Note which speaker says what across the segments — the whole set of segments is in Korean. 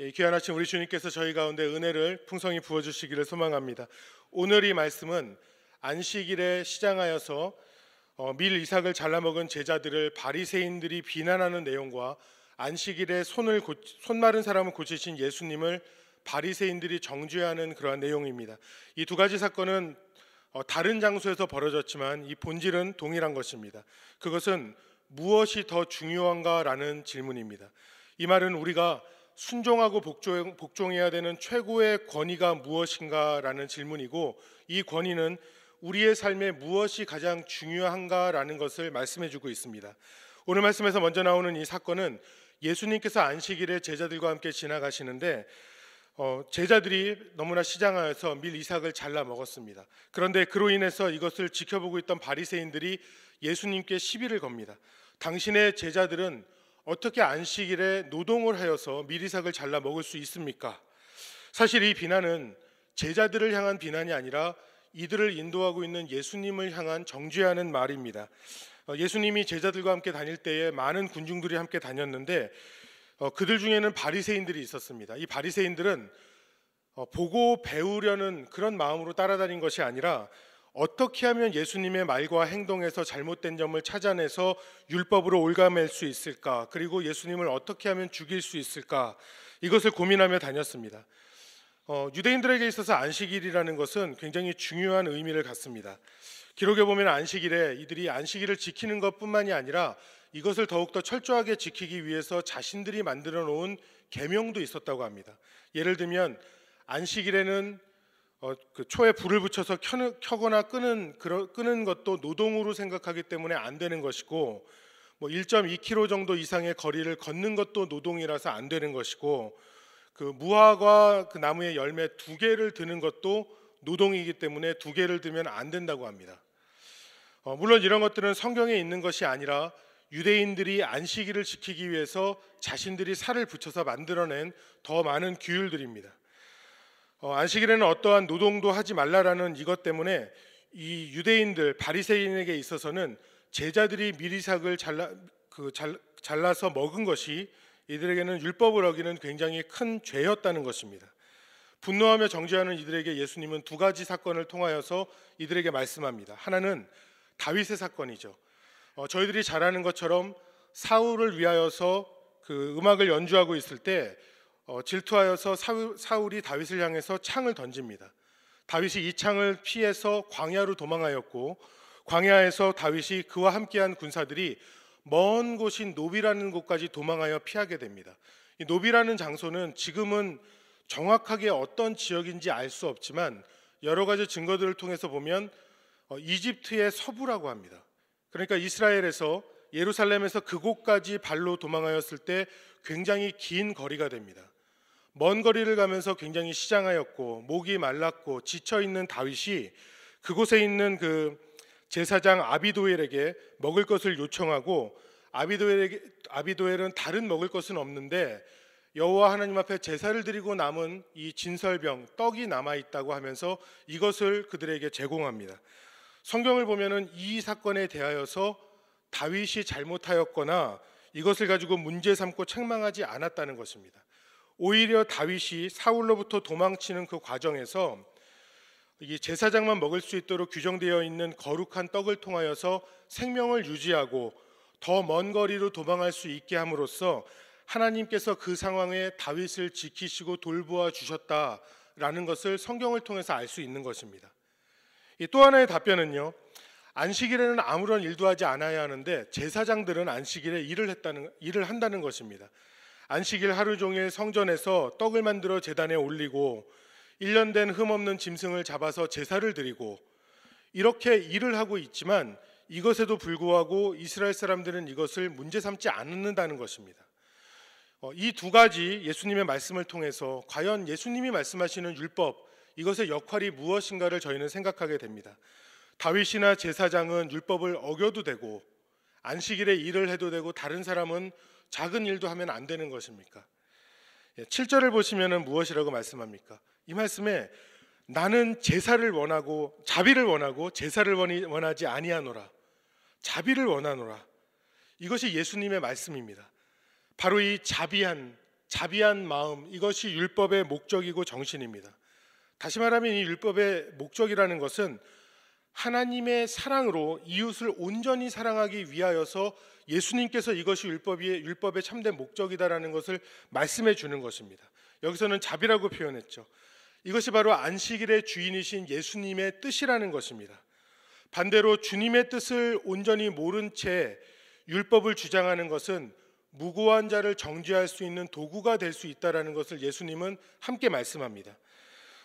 Speaker 1: 예, 귀한 아침 우리 주님께서 저희 가운데 은혜를 풍성히 부어 주시기를 소망합니다. 오늘 이 말씀은 안식일에 시장하여서 어, 밀 이삭을 잘라 먹은 제자들을 바리새인들이 비난하는 내용과 안식일에 손을 고, 손 마른 사람을 고치신 예수님을 바리새인들이 정죄하는 그러한 내용입니다. 이 두 가지 사건은 어, 다른 장소에서 벌어졌지만 이 본질은 동일한 것입니다. 그것은 무엇이 더 중요한가라는 질문입니다. 이 말은 우리가 순종하고 복종, 해야 되는 최고의 권위가 무엇인가라는 질문이고 이 권위는 우리의 삶에 무엇이 가장 중요한가라는 것을 말씀해주고 있습니다. 오늘 말씀에서 먼저 나오는 이 사건은 예수님께서 안식일에 제자들과 함께 지나가시는데 어, 제자들이 너무나 시장하여서 밀 이삭을 잘라 먹었습니다. 그런데 그로 인해서 이것을 지켜보고 있던 바리새인들이 예수님께 시비를 겁니다. 당신의 제자들은 어떻게 안식일에 노동을 하여서 미리삭을 잘라 먹을 수 있습니까? 사실 이 비난은 제자들을 향한 비난이 아니라 이들을 인도하고 있는 예수님을 향한 정죄하는 말입니다. 어, 예수님이 제자들과 함께 다닐 때에 많은 군중들이 함께 다녔는데 어, 그들 중에는 바리새인들이 있었습니다. 이 바리새인들은 어, 보고 배우려는 그런 마음으로 따라다닌 것이 아니라 어떻게 하면 예수님의 말과 행동에서 잘못된 점을 찾아내서 율법으로 올가맬 수 있을까? 그리고 예수님을 어떻게 하면 죽일 수 있을까? 이것을 고민하며 다녔습니다. 어, 유대인들에게 있어서 안식일이라는 것은 굉장히 중요한 의미를 갖습니다. 기록에 보면 안식일에 이들이 안식일을 지키는 것뿐만이 아니라 이것을 더욱더 철저하게 지키기 위해서 자신들이 만들어 놓은 계명도 있었다고 합니다. 예를 들면 안식일에는 어, 그 초에 불을 붙여서 켜거나 끄는 그러, 끄는 것도 노동으로 생각하기 때문에 안 되는 것이고 뭐 1.2km 정도 이상의 거리를 걷는 것도 노동이라서 안 되는 것이고 그 무화과 그 나무의 열매 두 개를 드는 것도 노동이기 때문에 두 개를 드면 안 된다고 합니다. 어, 물론 이런 것들은 성경에 있는 것이 아니라 유대인들이 안식일을 지키기 위해서 자신들이 살을 붙여서 만들어낸 더 많은 규율들입니다. 어, 안식일에는 어떠한 노동도 하지 말라라는 이것 때문에 이 유대인들 바리새인에게 있어서는 제자들이 미리삭을 잘라 그 잘, 잘라서 먹은 것이 이들에게는 율법을 어기는 굉장히 큰 죄였다는 것입니다. 분노하며 정죄하는 이들에게 예수님은 두 가지 사건을 통하여서 이들에게 말씀합니다. 하나는 다윗의 사건이죠. 어, 저희들이 잘 아는 것처럼 사울을 위하여서 그 음악을 연주하고 있을 때 어, 질투하여서 사울, 이 다윗을 향해서 창을 던집니다. 다윗이 이 창을 피해서 광야로 도망하였고 광야에서 다윗이 그와 함께한 군사들이 먼 곳인 노비라는 곳까지 도망하여 피하게 됩니다. 이 노비라는 장소는 지금은 정확하게 어떤 지역인지 알 수 없지만 여러 가지 증거들을 통해서 보면 어, 이집트의 서부라고 합니다. 그러니까 이스라엘에서 예루살렘에서 그곳까지 발로 도망하였을 때 굉장히 긴 거리가 됩니다. 먼 거리를 가면서 굉장히 시장하였고 목이 말랐고 지쳐 있는 다윗이 그곳에 있는 그 제사장 아비도엘에게 먹을 것을 요청하고 아비도엘에게 아비도엘은 다른 먹을 것은 없는데 여호와 하나님 앞에 제사를 드리고 남은 이 진설병 떡이 남아 있다고 하면서 이것을 그들에게 제공합니다. 성경을 보면은 이 사건에 대하여서 다윗이 잘못하였거나 이것을 가지고 문제 삼고 책망하지 않았다는 것입니다. 오히려 다윗이 사울로부터 도망치는 그 과정에서 이 제사장만 먹을 수 있도록 규정되어 있는 거룩한 떡을 통하여서 생명을 유지하고 더 먼 거리로 도망할 수 있게 함으로써 하나님께서 그 상황에 다윗을 지키시고 돌보아 주셨다라는 것을 성경을 통해서 알 수 있는 것입니다. 또 하나의 답변은요. 안식일에는 아무런 일도 하지 않아야 하는데 제사장들은 안식일에 일을 했다는 일을 한다는 것입니다. 안식일 하루 종일 성전에서 떡을 만들어 제단에 올리고 1년 된 흠없는 짐승을 잡아서 제사를 드리고 이렇게 일을 하고 있지만 이것에도 불구하고 이스라엘 사람들은 이것을 문제 삼지 않는다는 것입니다. 어, 이두 가지 예수님의 말씀을 통해서 과연 예수님이 말씀하시는 율법 이것의 역할이 무엇인가를 저희는 생각하게 됩니다. 다윗이나 제사장은 율법을 어겨도 되고 안식일에 일을 해도 되고 다른 사람은 작은 일도 하면 안 되는 것입니까? 7절을 예, 보시면은 무엇이라고 말씀합니까? 이 말씀에 나는 제사를 원하고 자비를 원하고 제사를 원하지 아니하노라. 자비를 원하노라. 이것이 예수님의 말씀입니다. 바로 이 자비한 자비한 마음 이것이 율법의 목적이고 정신입니다. 다시 말하면 이 율법의 목적이라는 것은 하나님의 사랑으로 이웃을 온전히 사랑하기 위하여서 예수님께서 이것이 율법의 율법의 참된 목적이다라는 것을 말씀해 주는 것입니다. 여기서는 자비라고 표현했죠. 이것이 바로 안식일의 주인이신 예수님의 뜻이라는 것입니다. 반대로 주님의 뜻을 온전히 모른 채 율법을 주장하는 것은 무고한 자를 정죄할 수 있는 도구가 될 수 있다라는 것을 예수님은 함께 말씀합니다.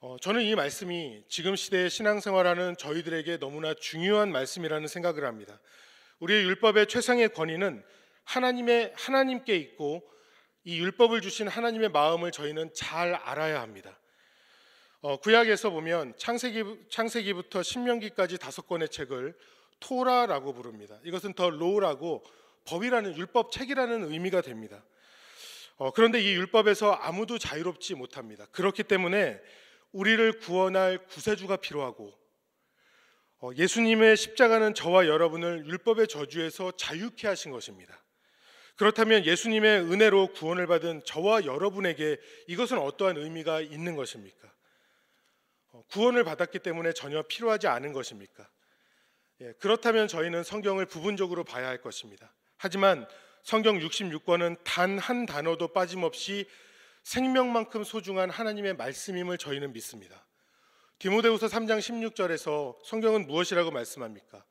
Speaker 1: 어, 저는 이 말씀이 지금 시대의 신앙생활하는 저희들에게 너무나 중요한 말씀이라는 생각을 합니다. 우리의 율법의 최상의 권위는 하나님의 하나님께 있고 이 율법을 주신 하나님의 마음을 저희는 잘 알아야 합니다. 어, 구약에서 보면 창세기 창세기부터 신명기까지 다섯 권의 책을 토라라고 부릅니다. 이것은 더 로우라고 법이라는 율법 책이라는 의미가 됩니다. 어, 그런데 이 율법에서 아무도 자유롭지 못합니다. 그렇기 때문에 우리를 구원할 구세주가 필요하고 어, 예수님의 십자가는 저와 여러분을 율법의 저주에서 자유케 하신 것입니다. 그렇다면 예수님의 은혜로 구원을 받은 저와 여러분에게 이것은 어떠한 의미가 있는 것입니까? 어, 구원을 받았기 때문에 전혀 필요하지 않은 것입니까? 예, 그렇다면 저희는 성경을 부분적으로 봐야 할 것입니다. 하지만 성경 66권은 단 한 단어도 빠짐없이 생명만큼 소중한 하나님의 말씀임을 저희는 믿습니다. 디모데후서 3장 16절에서 성경은 무엇이라고 말씀합니까?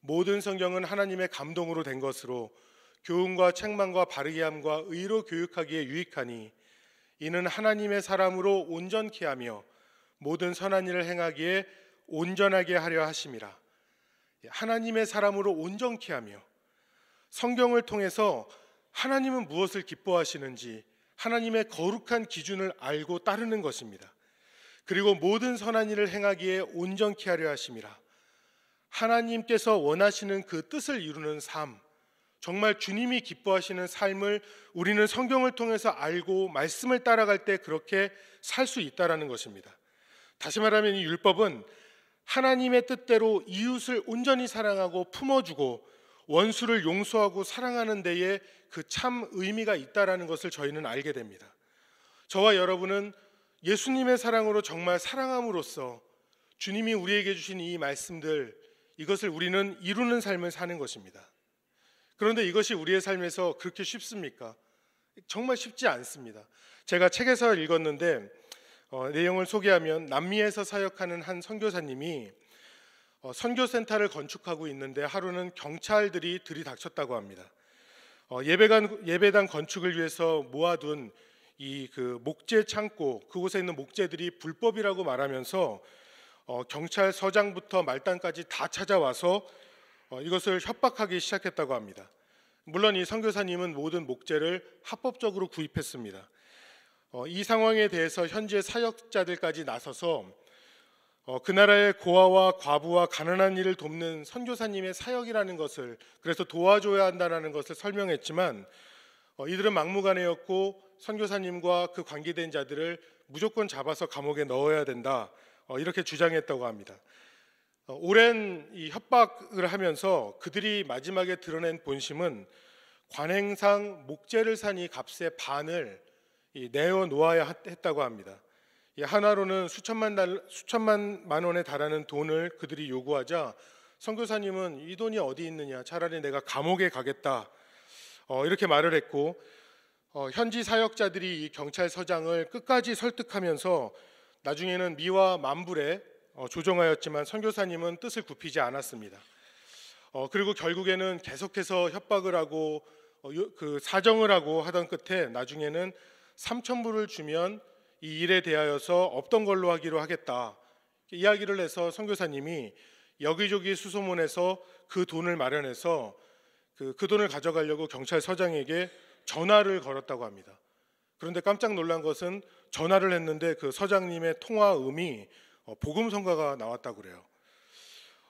Speaker 1: 모든 성경은 하나님의 감동으로 된 것으로 교훈과 책망과 바르게 함과 의로 교육하기에 유익하니 이는 하나님의 사람으로 온전케 하며 모든 선한 일을 행하기에 온전하게 하려 하심이라. 하나님의 사람으로 온전케 하며 성경을 통해서 하나님은 무엇을 기뻐하시는지 하나님의 거룩한 기준을 알고 따르는 것입니다. 그리고 모든 선한 일을 행하기에 온전케 하려 하심이라. 하나님께서 원하시는 그 뜻을 이루는 삶, 정말 주님이 기뻐하시는 삶을 우리는 성경을 통해서 알고 말씀을 따라갈 때 그렇게 살 수 있다라는 것입니다. 다시 말하면 이 율법은 하나님의 뜻대로 이웃을 온전히 사랑하고 품어주고 원수를 용서하고 사랑하는 데에 그 참 의미가 있다라는 것을 저희는 알게 됩니다. 저와 여러분은 예수님의 사랑으로 정말 사랑함으로써 주님이 우리에게 주신 이 말씀들 이것을 우리는 이루는 삶을 사는 것입니다. 그런데 이것이 우리의 삶에서 그렇게 쉽습니까? 정말 쉽지 않습니다. 제가 책에서 읽었는데 어, 내용을 소개하면 남미에서 사역하는 한 선교사님이 어, 선교센터를 건축하고 있는데 하루는 경찰들이 들이닥쳤다고 합니다. 어, 예배관, 예배당 건축을 위해서 모아둔 이그 목재 창고 그곳에 있는 목재들이 불법이라고 말하면서 어, 경찰서장부터 말단까지 다 찾아와서 어, 이것을 협박하기 시작했다고 합니다. 물론 이 선교사님은 모든 목재를 합법적으로 구입했습니다. 어, 이 상황에 대해서 현지의 사역자들까지 나서서 어, 그 나라의 고아와 과부와 가난한 이를 돕는 선교사님의 사역이라는 것을 그래서 도와줘야 한다는 것을 설명했지만 어, 이들은 막무가내였고 선교사님과 그 관계된 자들을 무조건 잡아서 감옥에 넣어야 된다 어, 이렇게 주장했다고 합니다. 어, 오랜 이 협박을 하면서 그들이 마지막에 드러낸 본심은 관행상 목재를 산이 값의 반을 이 내어 놓아야 했다고 합니다. 이 하나로는 수천만 달 수천만 만 원에 달하는 돈을 그들이 요구하자 선교사님은 이 돈이 어디 있느냐 차라리 내가 감옥에 가겠다 어, 이렇게 말을 했고 어, 현지 사역자들이 이 경찰서장을 끝까지 설득하면서 나중에는 미와 만불에 어, 조정하였지만 선교사님은 뜻을 굽히지 않았습니다. 어, 그리고 결국에는 계속해서 협박을 하고 어, 그 사정을 하고 하던 끝에 나중에는 3천 불을 주면 이 일에 대하여서 없던 걸로 하기로 하겠다 이야기를 해서 선교사님이 여기저기 수소문해서 그 돈을 마련해서 그, 그 돈을 가져가려고 경찰서장에게 전화를 걸었다고 합니다. 그런데 깜짝 놀란 것은 전화를 했는데 그 서장님의 통화음이 어, 복음 성가가 나왔다고 그래요.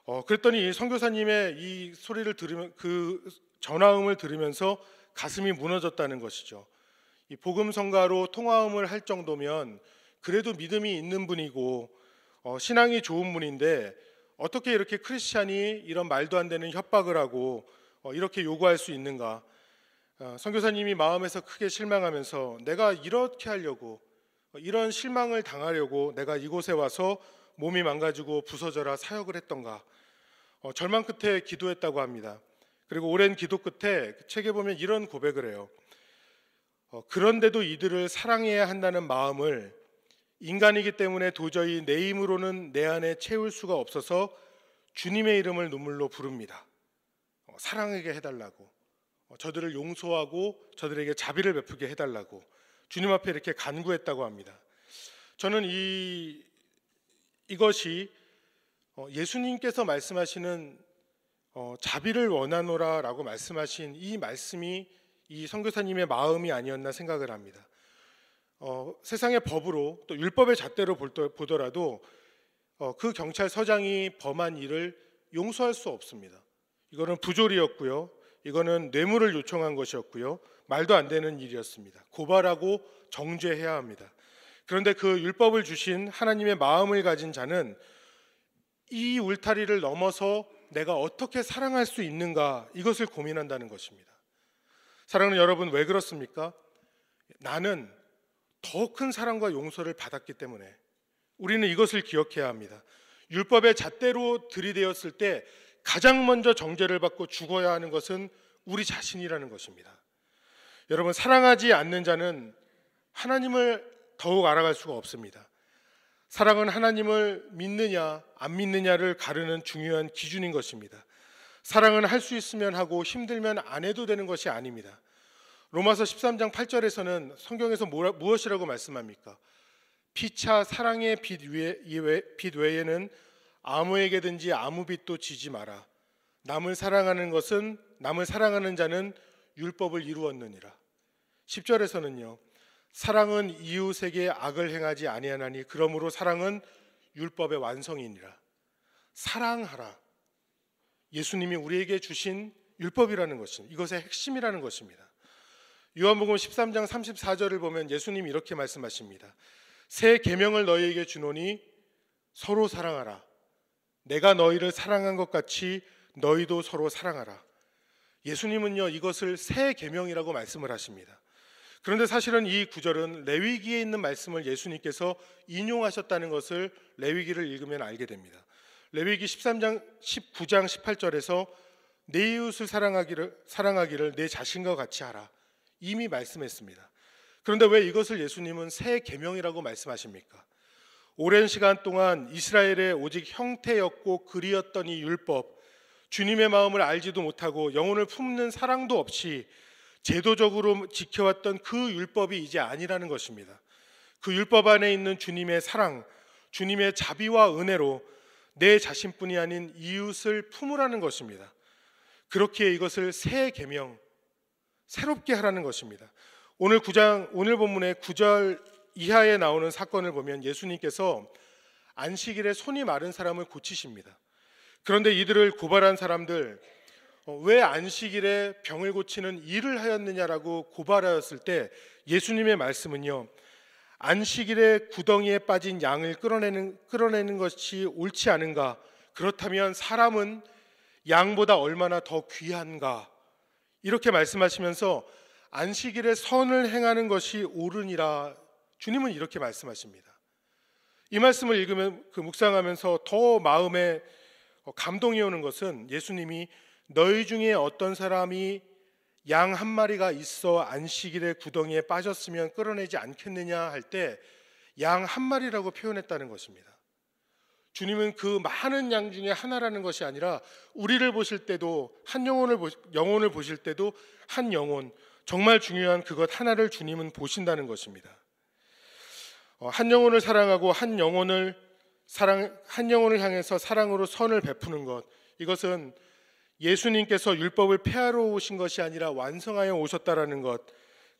Speaker 1: 어, 그랬더니 선교사님의 이 소리를 들으면 그 전화음을 들으면서 가슴이 무너졌다는 것이죠. 이 복음 성가로 통화음을 할 정도면 그래도 믿음이 있는 분이고 어, 신앙이 좋은 분인데 어떻게 이렇게 크리스찬이 이런 말도 안 되는 협박을 하고 어, 이렇게 요구할 수 있는가? 어, 선교사님이 마음에서 크게 실망하면서 내가 이렇게 하려고 어, 이런 실망을 당하려고 내가 이곳에 와서 몸이 망가지고 부서져라 사역을 했던가 어, 절망 끝에 기도했다고 합니다. 그리고 오랜 기도 끝에 책에 보면 이런 고백을 해요. 그런데도 이들을 사랑해야 한다는 마음을 인간이기 때문에 도저히 내 힘으로는 내 안에 채울 수가 없어서 주님의 이름을 눈물로 부릅니다. 사랑하게 해달라고. 어, 저들을 용서하고 저들에게 자비를 베푸게 해달라고 주님 앞에 이렇게 간구했다고 합니다. 저는 이 이것이 어, 예수님께서 말씀하시는 어, 자비를 원하노라라고 말씀하신 이 말씀이 이 선교사님의 마음이 아니었나 생각을 합니다. 어, 세상의 법으로 또 율법의 잣대로 보더라도 어, 그 경찰서장이 범한 일을 용서할 수 없습니다. 이거는 부조리였고요. 이거는 뇌물을 요청한 것이었고요. 말도 안 되는 일이었습니다. 고발하고 정죄해야 합니다. 그런데 그 율법을 주신 하나님의 마음을 가진 자는 이 울타리를 넘어서 내가 어떻게 사랑할 수 있는가 이것을 고민한다는 것입니다. 사랑하는 여러분 왜 그렇습니까? 나는 더 큰 사랑과 용서를 받았기 때문에 우리는 이것을 기억해야 합니다. 율법의 잣대로 들이대었을 때 가장 먼저 정죄를 받고 죽어야 하는 것은 우리 자신이라는 것입니다. 여러분 사랑하지 않는 자는 하나님을 더욱 알아갈 수가 없습니다. 사랑은 하나님을 믿느냐 안 믿느냐를 가르는 중요한 기준인 것입니다. 사랑은 할 수 있으면 하고 힘들면 안 해도 되는 것이 아닙니다. 로마서 13장 8절에서는 성경에서 뭐라, 무엇이라고 말씀합니까? 피차 사랑의 빛, 외, 빛 외에는 아무에게든지 아무 빚도 지지 마라. 남을 사랑하는 것은 남을 사랑하는 자는 율법을 이루었느니라. 10절에서는요. 사랑은 이웃에게 악을 행하지 아니하나니 그러므로 사랑은 율법의 완성이니라. 사랑하라. 예수님이 우리에게 주신 율법이라는 것은 이것의 핵심이라는 것입니다. 요한복음 13장 34절을 보면 예수님이 이렇게 말씀하십니다. 새 계명을 너희에게 주노니 서로 사랑하라. 내가 너희를 사랑한 것 같이 너희도 서로 사랑하라. 예수님은요 이것을 새 계명이라고 말씀을 하십니다. 그런데 사실은 이 구절은 레위기에 있는 말씀을 예수님께서 인용하셨다는 것을 레위기를 읽으면 알게 됩니다. 레위기 13장 19장 18절에서 내 이웃을 사랑하기를 사랑하기를 내 자신과 같이 하라 이미 말씀했습니다. 그런데 왜 이것을 예수님은 새 계명이라고 말씀하십니까? 오랜 시간 동안 이스라엘의 오직 형태였고 그리었던이 율법, 주님의 마음을 알지도 못하고 영혼을 품는 사랑도 없이 제도적으로 지켜왔던 그 율법이 이제 아니라는 것입니다. 그 율법 안에 있는 주님의 사랑, 주님의 자비와 은혜로 내 자신뿐이 아닌 이웃을 품으라는 것입니다. 그렇게 이것을 새 계명, 새롭게 하라는 것입니다. 오늘 구장 오늘 본문의 9절 이하에 나오는 사건을 보면 예수님께서 안식일에 손이 마른 사람을 고치십니다. 그런데 이들을 고발한 사람들 어, 왜 안식일에 병을 고치는 일을 하였느냐라고 고발하였을 때 예수님의 말씀은요. 안식일에 구덩이에 빠진 양을 끌어내는, 끌어내는 것이 옳지 않은가? 그렇다면 사람은 양보다 얼마나 더 귀한가? 이렇게 말씀하시면서 안식일에 선을 행하는 것이 옳으니라 주님은 이렇게 말씀하십니다. 이 말씀을 읽으면 그 묵상하면서 더 마음에 감동이 오는 것은 예수님이 너희 중에 어떤 사람이 양 한 마리가 있어 안식일에 구덩이에 빠졌으면 끌어내지 않겠느냐 할 때 양 한 마리라고 표현했다는 것입니다. 주님은 그 많은 양 중에 하나라는 것이 아니라 우리를 보실 때도 한 영혼을 영혼을 보실 때도 한 영혼 정말 중요한 그것 하나를 주님은 보신다는 것입니다. 어, 한 영혼을 사랑하고 한 영혼을 사랑 한 영혼을 향해서 사랑으로 선을 베푸는 것 이것은 예수님께서 율법을 폐하러 오신 것이 아니라 완성하여 오셨다라는 것.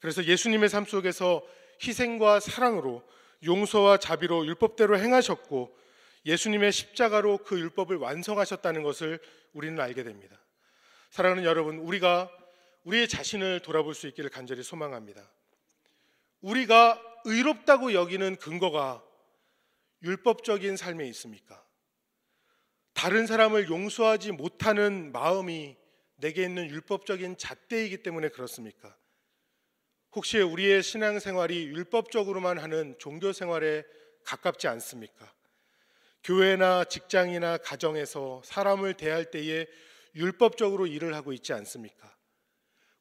Speaker 1: 그래서 예수님의 삶 속에서 희생과 사랑으로 용서와 자비로 율법대로 행하셨고 예수님의 십자가로 그 율법을 완성하셨다는 것을 우리는 알게 됩니다. 사랑하는 여러분, 우리가 우리의 자신을 돌아볼 수 있기를 간절히 소망합니다. 우리가 의롭다고 여기는 근거가 율법적인 삶에 있습니까? 다른 사람을 용서하지 못하는 마음이 내게 있는 율법적인 잣대이기 때문에 그렇습니까? 혹시 우리의 신앙생활이 율법적으로만 하는 종교생활에 가깝지 않습니까? 교회나 직장이나 가정에서 사람을 대할 때에 율법적으로 일을 하고 있지 않습니까?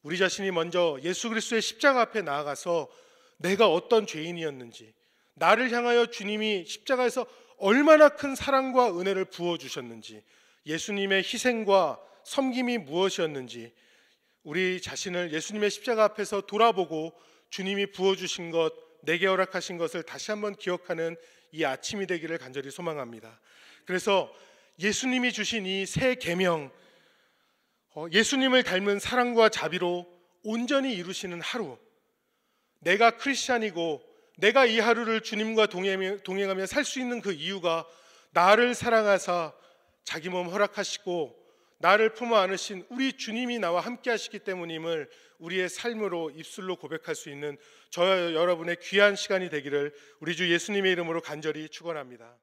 Speaker 1: 우리 자신이 먼저 예수 그리스도의 십자가 앞에 나아가서 내가 어떤 죄인이었는지, 나를 향하여 주님이 십자가에서 얼마나 큰 사랑과 은혜를 부어 주셨는지, 예수님의 희생과 섬김이 무엇이었는지, 우리 자신을 예수님의 십자가 앞에서 돌아보고 주님이 부어 주신 것, 내게 허락하신 것을 다시 한번 기억하는 이 아침이 되기를 간절히 소망합니다. 그래서 예수님이 주신 이 새 계명, 어, 예수님을 닮은 사랑과 자비로 온전히 이루시는 하루, 내가 크리스찬이고 내가 이 하루를 주님과 동행하며 살 수 있는 그 이유가 나를 사랑하사 자기 몸 허락하시고 나를 품어 안으신 우리 주님이 나와 함께 하시기 때문임을 우리의 삶으로 입술로 고백할 수 있는 저와 여러분의 귀한 시간이 되기를 우리 주 예수님의 이름으로 간절히 축원합니다.